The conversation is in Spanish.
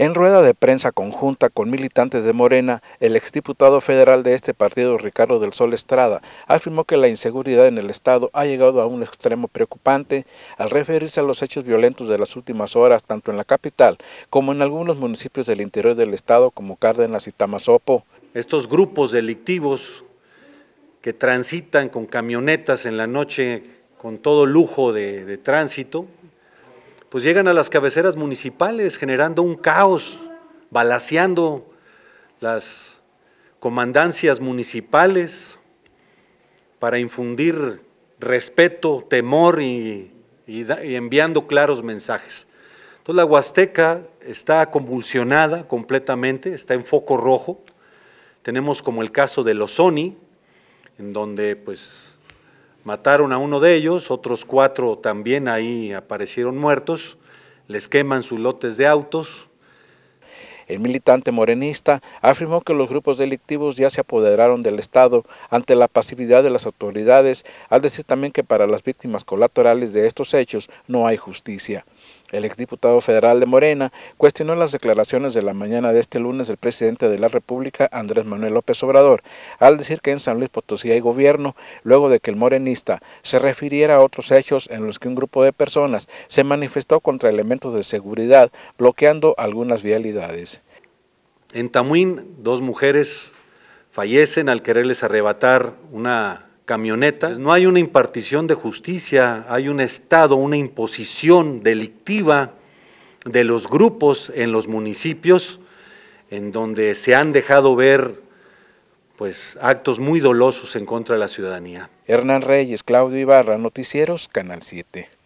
En rueda de prensa conjunta con militantes de Morena, el exdiputado federal de este partido, Ricardo del Sol Estrada, afirmó que la inseguridad en el Estado ha llegado a un extremo preocupante al referirse a los hechos violentos de las últimas horas, tanto en la capital como en algunos municipios del interior del Estado, como Cárdenas y Tamazopo. Estos grupos delictivos que transitan con camionetas en la noche con todo lujo de, de tránsito, pues llegan a las cabeceras municipales generando un caos, balaseando las comandancias municipales para infundir respeto, temor y, enviando claros mensajes. Entonces la Huasteca está convulsionada completamente, está en foco rojo. Tenemos como el caso de los Lozoni, en donde pues Mataron a uno de ellos, otros cuatro también ahí aparecieron muertos, les queman sus lotes de autos. El militante morenista afirmó que los grupos delictivos ya se apoderaron del Estado ante la pasividad de las autoridades, al decir también que para las víctimas colaterales de estos hechos no hay justicia. El exdiputado federal de Morena cuestionó las declaraciones de la mañana de este lunes del presidente de la República, Andrés Manuel López Obrador, al decir que en San Luis Potosí hay gobierno, luego de que el morenista se refiriera a otros hechos en los que un grupo de personas se manifestó contra elementos de seguridad, bloqueando algunas vialidades. En Tamuín, dos mujeres fallecen al quererles arrebatar una no hay una impartición de justicia, hay un Estado, una imposición delictiva de los grupos en los municipios, en donde se han dejado ver pues, actos muy dolosos en contra de la ciudadanía. Hernán Reyes, Claudio Ibarra, Noticieros, Canal 7.